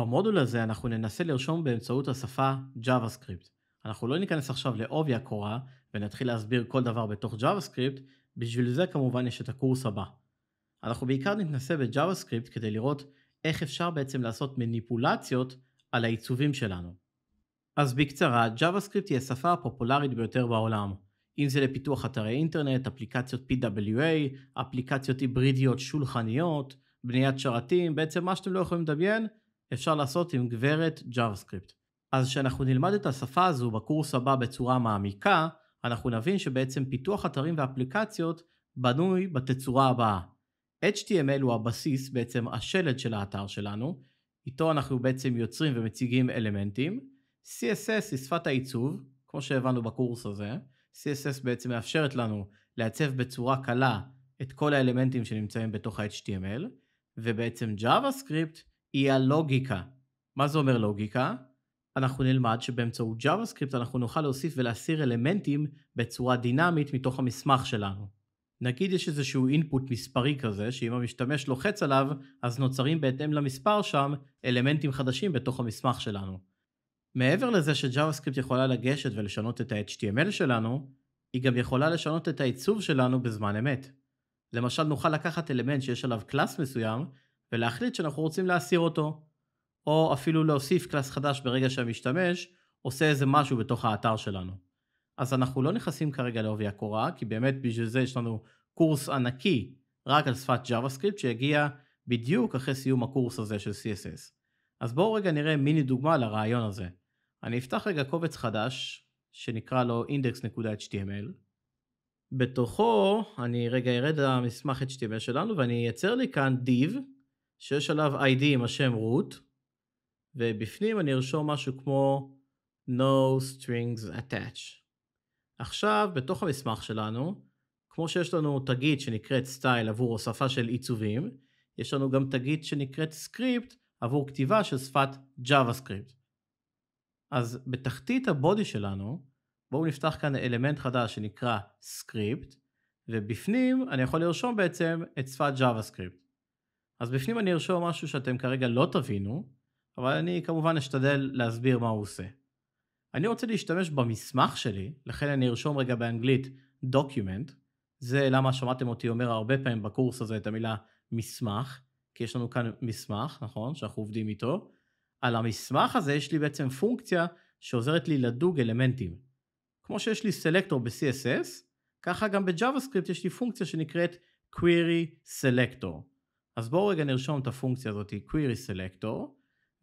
במודול הזה אנחנו ננסה לרשום באמצעות השפה JavaScript. אנחנו לא ניכנס עכשיו לעובי הקורה ונתחיל להסביר כל דבר בתוך JavaScript, בשביל זה כמובן יש את הקורס הבא. אנחנו בעיקר נתנסה ב-JavaScript כדי לראות איך אפשר בעצם לעשות מניפולציות על העיצובים שלנו. אז בקצרה, JavaScript היא השפה הפופולרית ביותר בעולם. אם זה לפיתוח אתרי אינטרנט, אפליקציות PWA, אפליקציות היברידיות שולחניות, בניית שרתים, בעצם מה שאתם לא יכולים לדמיין, אפשר לעשות עם גברת JavaScript. אז כשאנחנו נלמד את השפה הזו בקורס הבא בצורה מעמיקה, אנחנו נבין שבעצם פיתוח אתרים ואפליקציות בנוי בתצורה הבאה. HTML הוא הבסיס, בעצם השלד של האתר שלנו, איתו אנחנו בעצם יוצרים ומציגים אלמנטים. CSS היא שפת העיצוב, כמו שהבנו בקורס הזה. CSS בעצם מאפשרת לנו לעצב בצורה קלה את כל האלמנטים שנמצאים בתוך ה-HTML, ובעצם JavaScript היא הלוגיקה. מה זה אומר לוגיקה? אנחנו נלמד שבאמצעות JavaScript אנחנו נוכל להוסיף ולהסיר אלמנטים בצורה דינמית מתוך המסמך שלנו. נגיד יש איזשהו input מספרי כזה, שאם המשתמש לוחץ עליו, אז נוצרים בהתאם למספר שם אלמנטים חדשים בתוך המסמך שלנו. מעבר לזה שJavaScript יכולה לגשת ולשנות את ה-HTML שלנו, היא גם יכולה לשנות את העיצוב שלנו בזמן אמת. למשל נוכל לקחת אלמנט שיש עליו קלאס מסוים ולהחליט שאנחנו רוצים להסיר אותו, או אפילו להוסיף קלאס חדש ברגע שהמשתמש עושה איזה משהו בתוך האתר שלנו. אז אנחנו לא נכנסים כרגע לעובי הקורה, כי באמת בשביל זה יש לנו קורס ענקי רק על שפת JavaScript שיגיע בדיוק אחרי סיום הקורס הזה של CSS. אז בואו רגע נראה מיני דוגמה לרעיון הזה. אני אפתח רגע קובץ חדש, שנקרא לו index.html. בתוכו אני רגע ארד למסמך html שלנו ואני אייצר לי כאן div שיש עליו ID עם השם root, ובפנים אני ארשום משהו כמו no strings attach. עכשיו, בתוך המסמך שלנו, כמו שיש לנו תגית שנקראת style עבור הוספה של עיצובים, יש לנו גם תגית שנקראת script עבור כתיבה של שפת JavaScript. אז בתחתית הבודי שלנו, בואו נפתח כאן אלמנט חדש שנקרא סקריפט, ובפנים אני יכול לרשום בעצם את שפת JavaScript. אז בפנים אני ארשום משהו שאתם כרגע לא תבינו, אבל אני כמובן אשתדל להסביר מה הוא עושה. אני רוצה להשתמש במסמך שלי, לכן אני ארשום רגע באנגלית document, זה למה שמעתם אותי אומר הרבה פעמים בקורס הזה את המילה מסמך, כי יש לנו כאן מסמך, נכון, שאנחנו עובדים איתו. על המסמך הזה יש לי בעצם פונקציה שעוזרת לי לדוג אלמנטים. כמו שיש לי סלקטור ב-CSS, ככה גם ב-JavaScript יש לי פונקציה שנקראת query selector. אז בואו רגע נרשום את הפונקציה הזאת query selector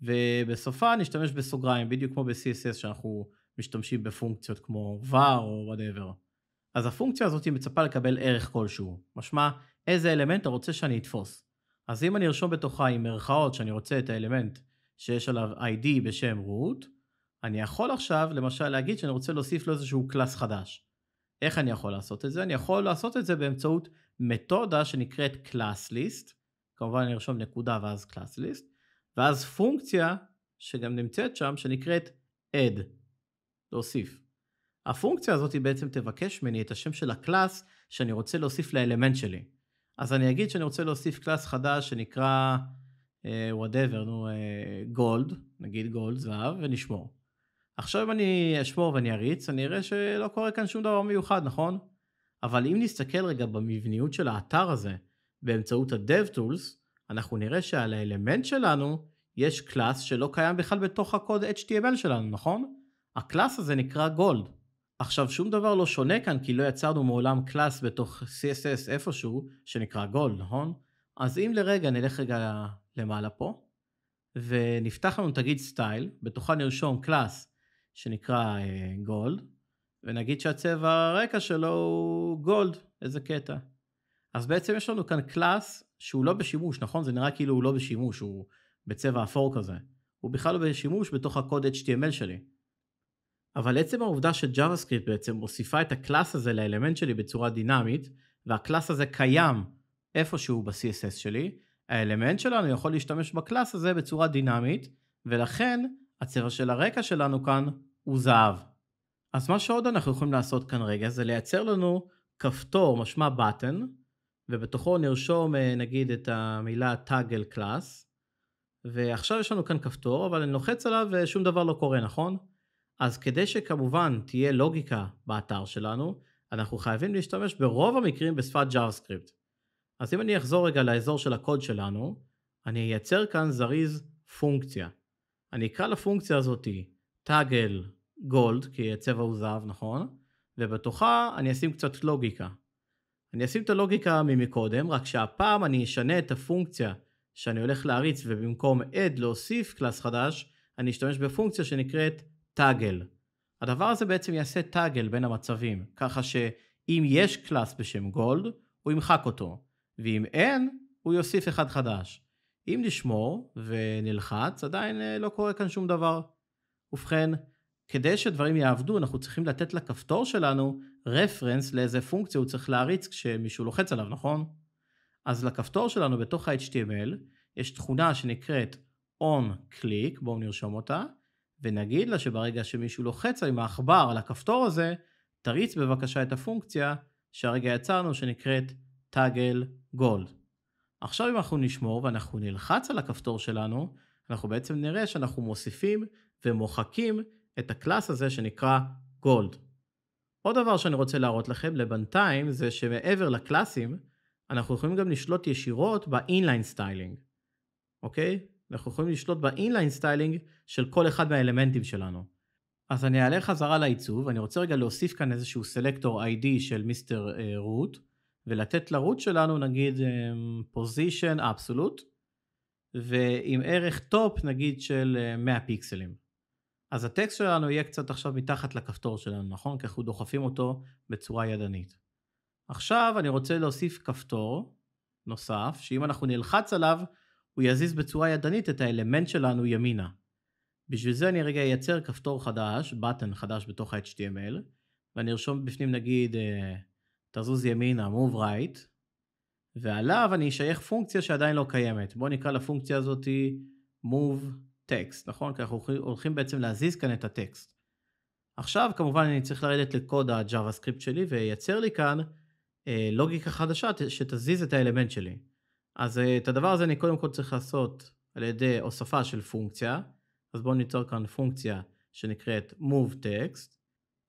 ובסופה נשתמש בסוגריים בדיוק כמו ב-CSS שאנחנו משתמשים בפונקציות כמו var או whatever. אז הפונקציה הזאת מצפה לקבל ערך כלשהו, משמע איזה אלמנט אתה רוצה שאני אתפוס. אז אם אני ארשום בתוכה עם מירכאות שאני רוצה את האלמנט שיש עליו ID בשם root, אני יכול עכשיו למשל להגיד שאני רוצה להוסיף לו איזשהו קלאס חדש. איך אני יכול לעשות את זה? אני יכול לעשות את זה באמצעות מתודה שנקראת class list, כמובן אני ארשום נקודה ואז קלאס ליסט, ואז פונקציה שגם נמצאת שם שנקראת add, להוסיף. הפונקציה הזאת היא בעצם תבקש ממני את השם של הקלאס שאני רוצה להוסיף לאלמנט שלי. אז אני אגיד שאני רוצה להוסיף קלאס חדש שנקרא uh, whatever, נו, uh, gold, נגיד gold, זהב, ונשמור. עכשיו אם אני אשמור ואני אריץ, אני אראה שלא קורה כאן שום דבר מיוחד, נכון? אבל אם נסתכל רגע במבניות של האתר הזה, באמצעות ה-DevTools, אנחנו נראה שעל האלמנט שלנו יש קלאס שלא קיים בכלל בתוך הקוד HTML שלנו, נכון? הקלאס הזה נקרא גולד. עכשיו, שום דבר לא שונה כאן, כי לא יצרנו מעולם קלאס בתוך CSS איפשהו, שנקרא גולד, נכון? אז אם לרגע נלך רגע למעלה פה, ונפתח לנו תגיד סטייל, בתוכה נרשום קלאס שנקרא גולד, אה, ונגיד שהצבע הרקע שלו הוא גולד, איזה קטע. אז בעצם יש לנו כאן קלאס שהוא לא בשימוש, נכון? זה נראה כאילו הוא לא בשימוש, הוא בצבע אפור כזה. הוא בכלל לא בשימוש בתוך הקוד HTML שלי. אבל עצם העובדה שג'אווסקריפט בעצם מוסיפה את הקלאס הזה לאלמנט שלי בצורה דינמית, והקלאס הזה קיים איפשהו ב-CSS שלי, האלמנט שלנו יכול להשתמש בקלאס הזה בצורה דינמית, ולכן הצבע של הרקע שלנו כאן הוא זהב. אז מה שעוד אנחנו יכולים לעשות כאן רגע זה לייצר לנו כפתור, משמע button, ובתוכו נרשום אה, נגיד את המילה טאגל קלאס, ועכשיו יש לנו כאן כפתור, אבל אני לוחץ עליו ושום אה, דבר לא קורה, נכון? אז כדי שכמובן תהיה לוגיקה באתר שלנו, אנחנו חייבים להשתמש ברוב המקרים בשפת JavaScript. אז אם אני אחזור רגע לאזור של הקוד שלנו, אני אייצר כאן זריז פונקציה. אני אקרא לפונקציה הזאתי טאגל גולד, כי הצבע הוא זהב, נכון? ובתוכה אני אשים קצת לוגיקה. אני אשים את הלוגיקה ממקודם, רק שהפעם אני אשנה את הפונקציה שאני הולך להריץ, ובמקום add להוסיף קלאס חדש, אני אשתמש בפונקציה שנקראת טאגל. הדבר הזה בעצם יעשה טאגל בין המצבים, ככה שאם יש קלאס בשם גולד, הוא ימחק אותו, ואם אין, הוא יוסיף אחד חדש. אם נשמור ונלחץ, עדיין אה, לא קורה כאן שום דבר. ובכן, כדי שדברים יעבדו, אנחנו צריכים לתת לכפתור שלנו רפרנס לאיזה פונקציה הוא צריך להריץ כשמישהו לוחץ עליו, נכון? אז לכפתור שלנו בתוך ה-HTML יש תכונה שנקראת onClick, בואו נרשום אותה, ונגיד לה שברגע שמישהו לוחץ עם העכבר על הכפתור הזה, תריץ בבקשה את הפונקציה שהרגע יצרנו שנקראת tagel gold. עכשיו אם אנחנו נשמור ואנחנו נלחץ על הכפתור שלנו, אנחנו בעצם נראה שאנחנו מוסיפים ומוחקים את הקלאס הזה שנקרא גולד. עוד דבר שאני רוצה להראות לכם לבינתיים זה שמעבר לקלאסים, אנחנו יכולים גם לשלוט ישירות באינליין סטיילינג, אוקיי? אנחנו יכולים לשלוט באינליין סטיילינג של כל אחד מהאלמנטים שלנו. אז אני אעלה חזרה לעיצוב, אני רוצה רגע להוסיף כאן איזשהו סלקטור ID של מיסטר אה, רוט, ולתת לרוט שלנו נגיד פוזיישן אה, אבסולוט, ועם ערך טופ נגיד של 100 אה, פיקסלים. אז הטקסט שלנו יהיה קצת עכשיו מתחת לכפתור שלנו, נכון? כי אנחנו דוחפים אותו בצורה ידנית. עכשיו אני רוצה להוסיף כפתור נוסף, שאם אנחנו נלחץ עליו, הוא יזיז בצורה ידנית את האלמנט שלנו ימינה. בשביל זה אני רגע אייצר כפתור חדש, button חדש בתוך ה-HTML, ואני ארשום בפנים נגיד, אה, תזוז ימינה, move right, ועליו אני אשייך פונקציה שעדיין לא קיימת. בואו נקרא לפונקציה הזאתי move טקסט, נכון? כי אנחנו הולכים בעצם להזיז כאן את הטקסט. עכשיו כמובן אני צריך לרדת לקוד ה-JavaScript שלי וייצר לי כאן אה, לוגיקה חדשה שתזיז את האלמנט שלי. אז אה, את הדבר הזה אני קודם כל צריך לעשות על ידי הוספה של פונקציה, אז בואו ניצור כאן פונקציה שנקראת move text.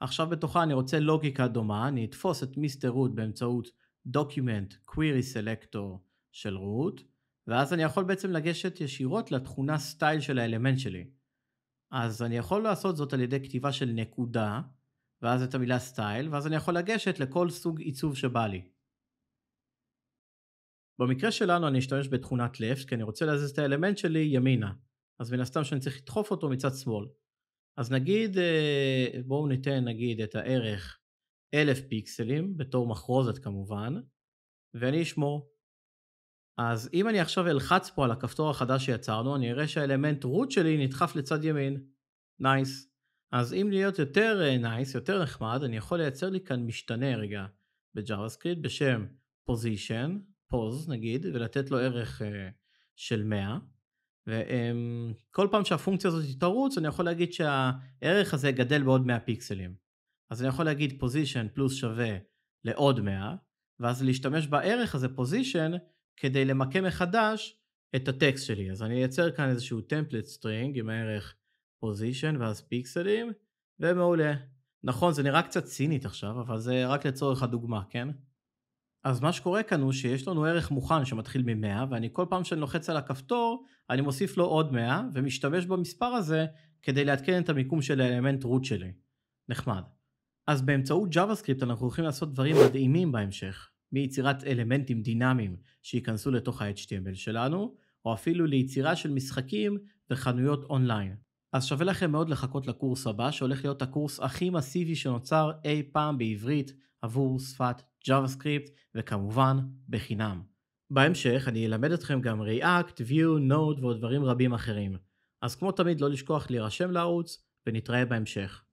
עכשיו בתוכה אני רוצה לוגיקה דומה, אני אתפוס את מיסטר רות באמצעות document query selector של רות, ואז אני יכול בעצם לגשת ישירות לתכונה סטייל של האלמנט שלי. אז אני יכול לעשות זאת על ידי כתיבה של נקודה, ואז את המילה סטייל, ואז אני יכול לגשת לכל סוג עיצוב שבא לי. במקרה שלנו אני אשתמש בתכונת לפט, כי אני רוצה להזיז את האלמנט שלי ימינה. אז מן הסתם שאני צריך לדחוף אותו מצד שמאל. אז נגיד, אה, בואו ניתן נגיד את הערך 1000 פיקסלים, בתור מחרוזת כמובן, ואני אשמור אז אם אני עכשיו אלחץ פה על הכפתור החדש שיצרנו, אני אראה שהאלמנט root שלי נדחף לצד ימין. נייס. Nice. אז אם להיות יותר נייס, אה, nice, יותר נחמד, אני יכול לייצר לי כאן משתנה רגע ב-JavaScript בשם position, pose נגיד, ולתת לו ערך uh, של 100. וכל um, פעם שהפונקציה הזאת תרוץ, אני יכול להגיד שהערך הזה גדל בעוד 100 פיקסלים. אז אני יכול להגיד position פלוס שווה לעוד 100, ואז להשתמש בערך הזה position כדי למקם מחדש את הטקסט שלי. אז אני אייצר כאן איזשהו טמפלט סטרינג עם הערך פוזיישן ואז פיקסלים, ומעולה. נכון, זה נראה קצת צינית עכשיו, אבל זה רק לצורך הדוגמה, כן? אז מה שקורה כאן הוא שיש לנו ערך מוכן שמתחיל מ-100, ואני כל פעם שאני לוחץ על הכפתור, אני מוסיף לו עוד 100, ומשתמש במספר הזה כדי לעדכן את המיקום של האלמנט רות שלי. נחמד. אז באמצעות JavaScript אנחנו הולכים לעשות דברים מדהימים בהמשך. מיצירת אלמנטים דינמיים שייכנסו לתוך ה-HTML שלנו, או אפילו ליצירה של משחקים וחנויות אונליין. אז שווה לכם מאוד לחכות לקורס הבא שהולך להיות הקורס הכי מסיבי שנוצר אי פעם בעברית עבור שפת JavaScript וכמובן בחינם. בהמשך אני אלמד אתכם גם React, View, Node ועוד דברים רבים אחרים. אז כמו תמיד לא לשכוח להירשם לערוץ ונתראה בהמשך.